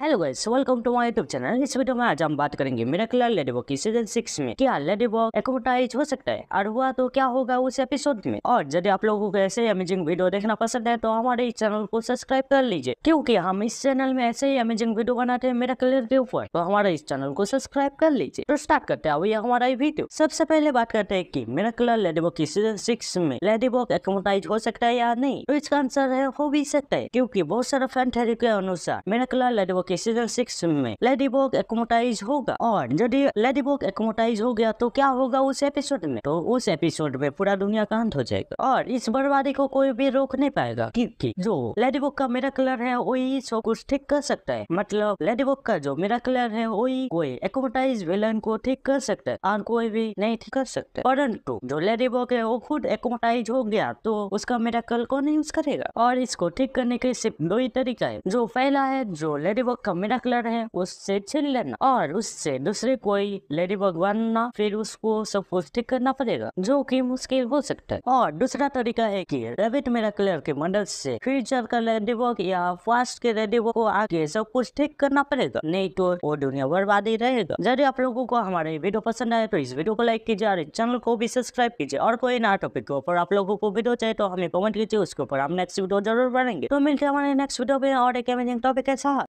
hello guys welcome to my YouTube channel इस वीडियो में आज हम बात करेंगे क्लियर लेडीबॉक की सीजन सिक्स में क्या लेडीबॉक एकोमोटाइज हो सकता है और हुआ तो क्या होगा उस एपिसोड में और यदि आप लोगों को ऐसे अमेजिंग वीडियो देखना पसंद है तो हमारे इस चैनल को सब्सक्राइब कर लीजिए क्योंकि हम इस चैनल में ऐसे ही अमेजिंग वीडियो बनाते हैं क्लियर के ऊपर तो हमारे इस चैनल को सब्सक्राइब कर लीजिए तो स्टार्ट करते हैं अभी हमारा वीडियो सबसे पहले बात करते हैं की क्लियर लेडीबॉक की सीजन सिक्स में लेडीबॉक एकोमोटाइज हो सकता है या नहीं तो इसका आंसर है हो भी सकता है क्यूँकी बहुत सारा फैन के अनुसार मेरा मिराकुलर लेडीबॉक कि सीजन सिक्स में लेडीबॉग एकोमोटाइज होगा और यदि लेडीबॉग एकोमोटाइज हो गया तो क्या होगा उस एपिसोड में तो उस एपिसोड में पूरा दुनिया का अंत हो जाएगा और इस बर्बादी को कोई भी रोक नहीं पाएगा क्योंकि जो लेडीबॉग का मेरा कलर है वही सब कुछ ठीक कर सकता है मतलब लेडीबॉग का जो मेरा कलर है वही कोई एकोमोटाइज विलन को ठीक कर सकता है और कोई भी नहीं ठीक कर सकता परंतु जो लेडीबॉग है वो खुद एकोमोटाइज हो गया तो उसका मेरा कल कौन यूज करेगा और इसको ठीक करने के सिर्फ दो ही तरीका है जो पहला है जो लेडीबॉग रख कलर है उससे छीन लेना और उससे दूसरे कोई लेडी भगवान बनना फिर उसको सब कुछ ठीक करना पड़ेगा जो की मुश्किल हो सकता है और दूसरा तरीका है की रेबिट मेरा कलर की मदद से फ्यूचर का लेडी वर्क या फास्ट के लेडी वर्क को आगे सब कुछ ठीक करना पड़ेगा नहीं तो वो दुनिया बर्बाद ही रहेगा यदि आप लोगों को हमारे वीडियो पसंद आए तो इस वीडियो को लाइक कीजिए और चैनल को भी सब्सक्राइब कीजिए और कोई नया टॉपिक के ऊपर आप लोगों को वीडियो चाहिए तो हमें कमेंट कीजिए उसके ऊपर हम नेक्स्ट वीडियो जरूर बनेंगे तो मिलते हैं हमारे नेक्स्ट वीडियो में और एक अमेजिंग टॉपिक के साथ